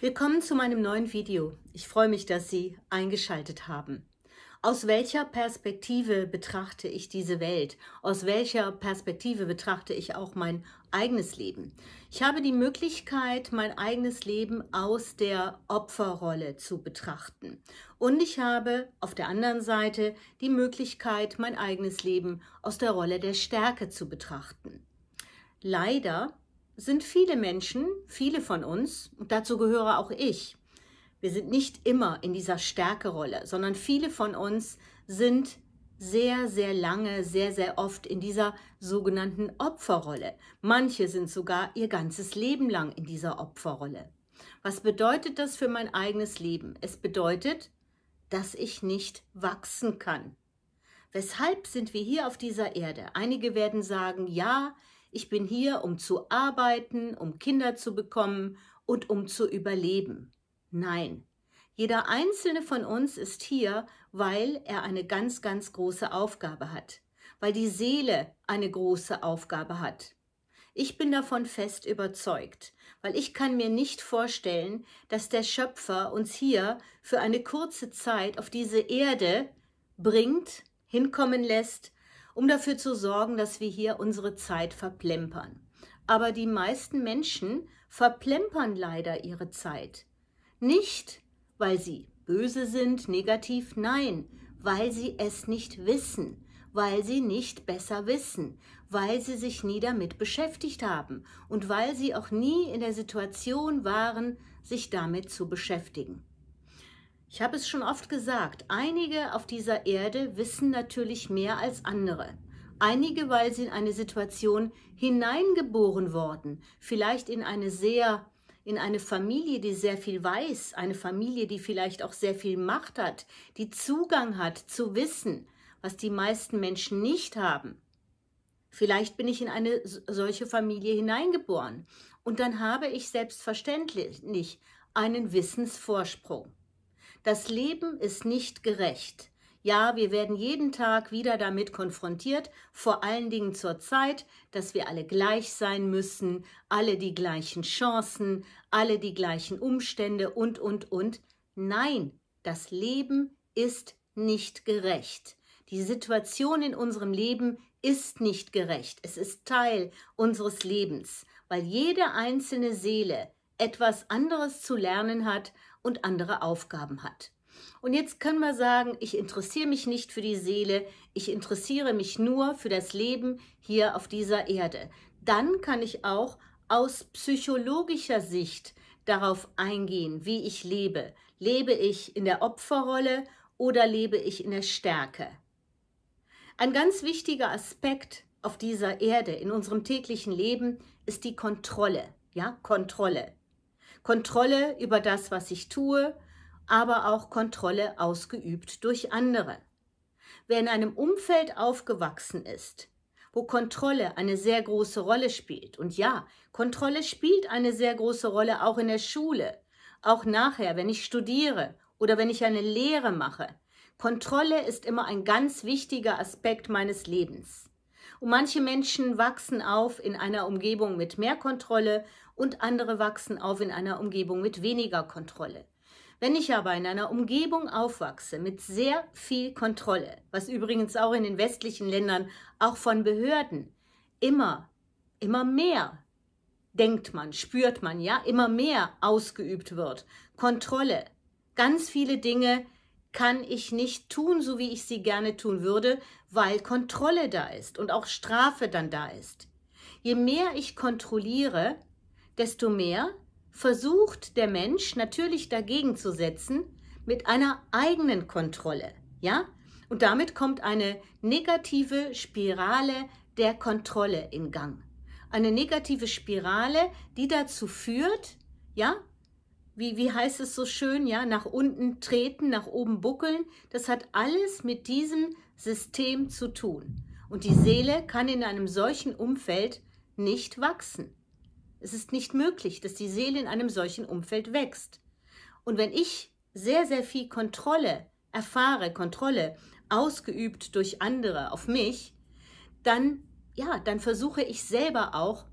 Willkommen zu meinem neuen Video. Ich freue mich, dass Sie eingeschaltet haben. Aus welcher Perspektive betrachte ich diese Welt? Aus welcher Perspektive betrachte ich auch mein eigenes Leben? Ich habe die Möglichkeit, mein eigenes Leben aus der Opferrolle zu betrachten. Und ich habe auf der anderen Seite die Möglichkeit, mein eigenes Leben aus der Rolle der Stärke zu betrachten. Leider sind viele Menschen, viele von uns, und dazu gehöre auch ich, wir sind nicht immer in dieser Stärkerolle, sondern viele von uns sind sehr, sehr lange, sehr, sehr oft in dieser sogenannten Opferrolle. Manche sind sogar ihr ganzes Leben lang in dieser Opferrolle. Was bedeutet das für mein eigenes Leben? Es bedeutet, dass ich nicht wachsen kann. Weshalb sind wir hier auf dieser Erde? Einige werden sagen, ja, ich bin hier, um zu arbeiten, um Kinder zu bekommen und um zu überleben. Nein, jeder einzelne von uns ist hier, weil er eine ganz, ganz große Aufgabe hat, weil die Seele eine große Aufgabe hat. Ich bin davon fest überzeugt, weil ich kann mir nicht vorstellen, dass der Schöpfer uns hier für eine kurze Zeit auf diese Erde bringt, hinkommen lässt um dafür zu sorgen, dass wir hier unsere Zeit verplempern. Aber die meisten Menschen verplempern leider ihre Zeit. Nicht, weil sie böse sind, negativ, nein, weil sie es nicht wissen, weil sie nicht besser wissen, weil sie sich nie damit beschäftigt haben und weil sie auch nie in der Situation waren, sich damit zu beschäftigen. Ich habe es schon oft gesagt, einige auf dieser Erde wissen natürlich mehr als andere. Einige, weil sie in eine Situation hineingeboren worden, vielleicht in eine sehr in eine Familie, die sehr viel weiß, eine Familie, die vielleicht auch sehr viel Macht hat, die Zugang hat zu Wissen, was die meisten Menschen nicht haben. Vielleicht bin ich in eine solche Familie hineingeboren und dann habe ich selbstverständlich einen Wissensvorsprung. Das Leben ist nicht gerecht. Ja, wir werden jeden Tag wieder damit konfrontiert, vor allen Dingen zur Zeit, dass wir alle gleich sein müssen, alle die gleichen Chancen, alle die gleichen Umstände und, und, und. Nein, das Leben ist nicht gerecht. Die Situation in unserem Leben ist nicht gerecht. Es ist Teil unseres Lebens, weil jede einzelne Seele etwas anderes zu lernen hat und andere Aufgaben hat. Und jetzt können wir sagen, ich interessiere mich nicht für die Seele, ich interessiere mich nur für das Leben hier auf dieser Erde. Dann kann ich auch aus psychologischer Sicht darauf eingehen, wie ich lebe. Lebe ich in der Opferrolle oder lebe ich in der Stärke? Ein ganz wichtiger Aspekt auf dieser Erde, in unserem täglichen Leben, ist die Kontrolle. Ja, Kontrolle. Kontrolle über das, was ich tue, aber auch Kontrolle ausgeübt durch andere. Wer in einem Umfeld aufgewachsen ist, wo Kontrolle eine sehr große Rolle spielt, und ja, Kontrolle spielt eine sehr große Rolle auch in der Schule, auch nachher, wenn ich studiere oder wenn ich eine Lehre mache. Kontrolle ist immer ein ganz wichtiger Aspekt meines Lebens. Und manche Menschen wachsen auf in einer Umgebung mit mehr Kontrolle und andere wachsen auf in einer Umgebung mit weniger Kontrolle. Wenn ich aber in einer Umgebung aufwachse mit sehr viel Kontrolle, was übrigens auch in den westlichen Ländern, auch von Behörden, immer, immer mehr denkt man, spürt man, ja, immer mehr ausgeübt wird. Kontrolle. Ganz viele Dinge kann ich nicht tun, so wie ich sie gerne tun würde, weil Kontrolle da ist und auch Strafe dann da ist. Je mehr ich kontrolliere, desto mehr versucht der Mensch natürlich dagegen zu setzen mit einer eigenen Kontrolle, ja? Und damit kommt eine negative Spirale der Kontrolle in Gang. Eine negative Spirale, die dazu führt, ja, wie, wie heißt es so schön, ja, nach unten treten, nach oben buckeln. Das hat alles mit diesem System zu tun. Und die Seele kann in einem solchen Umfeld nicht wachsen. Es ist nicht möglich, dass die Seele in einem solchen Umfeld wächst. Und wenn ich sehr, sehr viel Kontrolle erfahre, Kontrolle ausgeübt durch andere auf mich, dann, ja, dann versuche ich selber auch,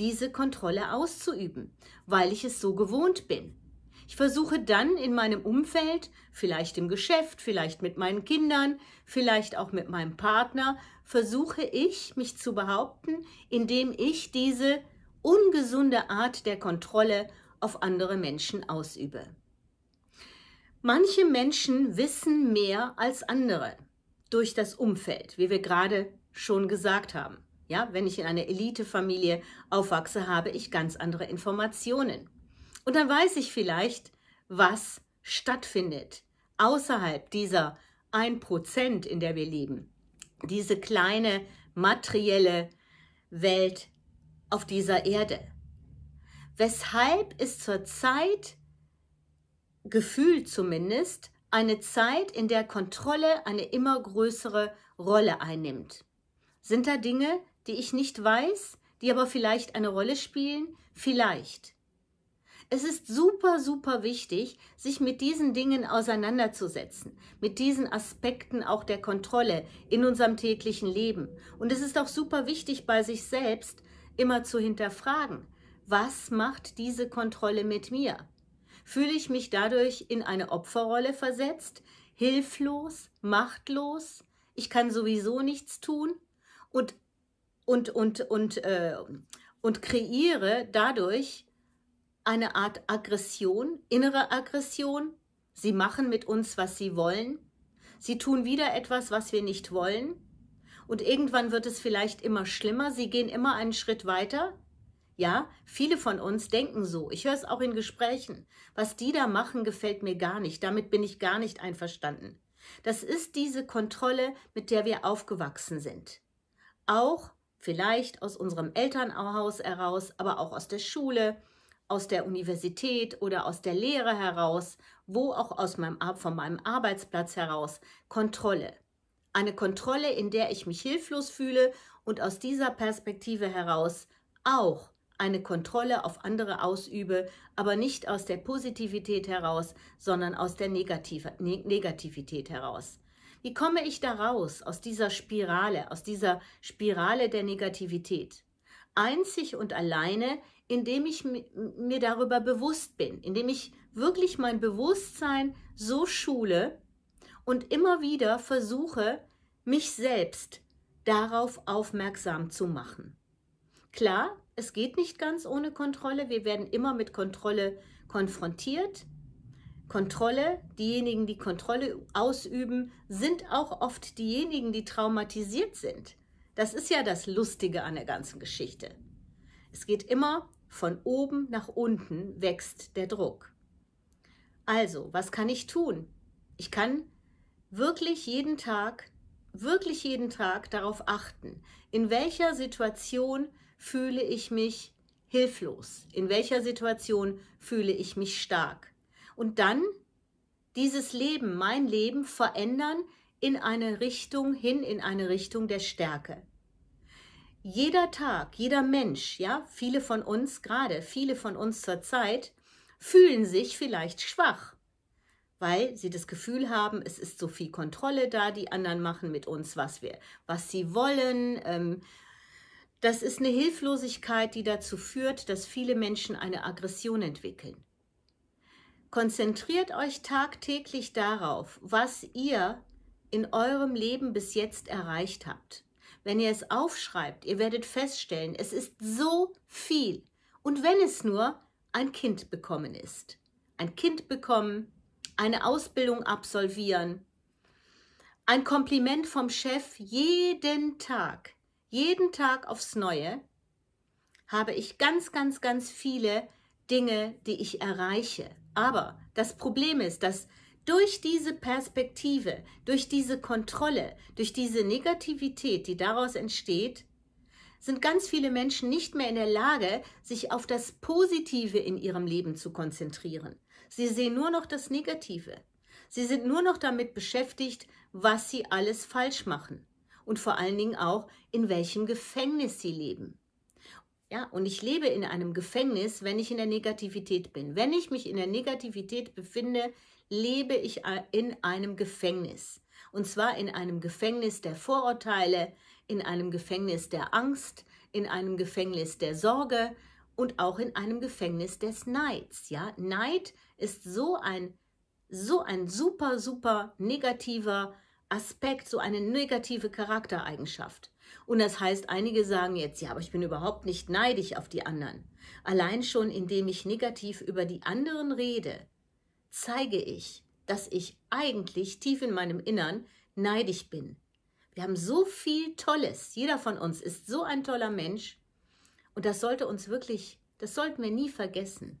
diese Kontrolle auszuüben, weil ich es so gewohnt bin. Ich versuche dann in meinem Umfeld, vielleicht im Geschäft, vielleicht mit meinen Kindern, vielleicht auch mit meinem Partner, versuche ich, mich zu behaupten, indem ich diese ungesunde Art der Kontrolle auf andere Menschen ausübe. Manche Menschen wissen mehr als andere durch das Umfeld, wie wir gerade schon gesagt haben. Ja, wenn ich in einer Elitefamilie aufwachse, habe ich ganz andere Informationen. Und dann weiß ich vielleicht, was stattfindet außerhalb dieser 1%, in der wir leben. Diese kleine materielle Welt auf dieser Erde. Weshalb ist zurzeit, gefühlt zumindest, eine Zeit, in der Kontrolle eine immer größere Rolle einnimmt. Sind da Dinge, die ich nicht weiß, die aber vielleicht eine Rolle spielen? Vielleicht. Es ist super, super wichtig, sich mit diesen Dingen auseinanderzusetzen, mit diesen Aspekten auch der Kontrolle in unserem täglichen Leben. Und es ist auch super wichtig bei sich selbst, immer zu hinterfragen, was macht diese Kontrolle mit mir? Fühle ich mich dadurch in eine Opferrolle versetzt, hilflos, machtlos, ich kann sowieso nichts tun und, und, und, und, äh, und kreiere dadurch eine Art Aggression, innere Aggression. Sie machen mit uns, was sie wollen. Sie tun wieder etwas, was wir nicht wollen und irgendwann wird es vielleicht immer schlimmer. Sie gehen immer einen Schritt weiter. Ja, viele von uns denken so. Ich höre es auch in Gesprächen. Was die da machen, gefällt mir gar nicht. Damit bin ich gar nicht einverstanden. Das ist diese Kontrolle, mit der wir aufgewachsen sind. Auch vielleicht aus unserem Elternhaus heraus, aber auch aus der Schule, aus der Universität oder aus der Lehre heraus, wo auch aus meinem, von meinem Arbeitsplatz heraus Kontrolle eine Kontrolle, in der ich mich hilflos fühle und aus dieser Perspektive heraus auch eine Kontrolle auf andere ausübe, aber nicht aus der Positivität heraus, sondern aus der Negativ ne Negativität heraus. Wie komme ich da raus aus dieser Spirale, aus dieser Spirale der Negativität? Einzig und alleine, indem ich mir darüber bewusst bin, indem ich wirklich mein Bewusstsein so schule, und immer wieder versuche, mich selbst darauf aufmerksam zu machen. Klar, es geht nicht ganz ohne Kontrolle. Wir werden immer mit Kontrolle konfrontiert. Kontrolle, diejenigen, die Kontrolle ausüben, sind auch oft diejenigen, die traumatisiert sind. Das ist ja das Lustige an der ganzen Geschichte. Es geht immer von oben nach unten wächst der Druck. Also, was kann ich tun? Ich kann wirklich jeden Tag, wirklich jeden Tag darauf achten, in welcher Situation fühle ich mich hilflos, in welcher Situation fühle ich mich stark. Und dann dieses Leben, mein Leben verändern in eine Richtung hin, in eine Richtung der Stärke. Jeder Tag, jeder Mensch, ja, viele von uns gerade, viele von uns zur Zeit, fühlen sich vielleicht schwach weil sie das Gefühl haben, es ist so viel Kontrolle da, die anderen machen mit uns, was wir, was sie wollen. Ähm, das ist eine Hilflosigkeit, die dazu führt, dass viele Menschen eine Aggression entwickeln. Konzentriert euch tagtäglich darauf, was ihr in eurem Leben bis jetzt erreicht habt. Wenn ihr es aufschreibt, ihr werdet feststellen, es ist so viel. Und wenn es nur ein Kind bekommen ist. Ein Kind bekommen, eine Ausbildung absolvieren, ein Kompliment vom Chef jeden Tag, jeden Tag aufs Neue, habe ich ganz, ganz, ganz viele Dinge, die ich erreiche. Aber das Problem ist, dass durch diese Perspektive, durch diese Kontrolle, durch diese Negativität, die daraus entsteht, sind ganz viele Menschen nicht mehr in der Lage, sich auf das Positive in ihrem Leben zu konzentrieren. Sie sehen nur noch das Negative. Sie sind nur noch damit beschäftigt, was sie alles falsch machen und vor allen Dingen auch, in welchem Gefängnis sie leben. Ja, und ich lebe in einem Gefängnis, wenn ich in der Negativität bin. Wenn ich mich in der Negativität befinde, lebe ich äh, in einem Gefängnis. Und zwar in einem Gefängnis der Vorurteile, in einem Gefängnis der Angst, in einem Gefängnis der Sorge und auch in einem Gefängnis des Neids. Ja, Neid ist so ein, so ein super, super negativer Aspekt, so eine negative Charaktereigenschaft. Und das heißt, einige sagen jetzt, ja, aber ich bin überhaupt nicht neidisch auf die anderen. Allein schon, indem ich negativ über die anderen rede, zeige ich, dass ich eigentlich tief in meinem Innern neidisch bin. Wir haben so viel Tolles. Jeder von uns ist so ein toller Mensch. Und das sollte uns wirklich, das sollten wir nie vergessen.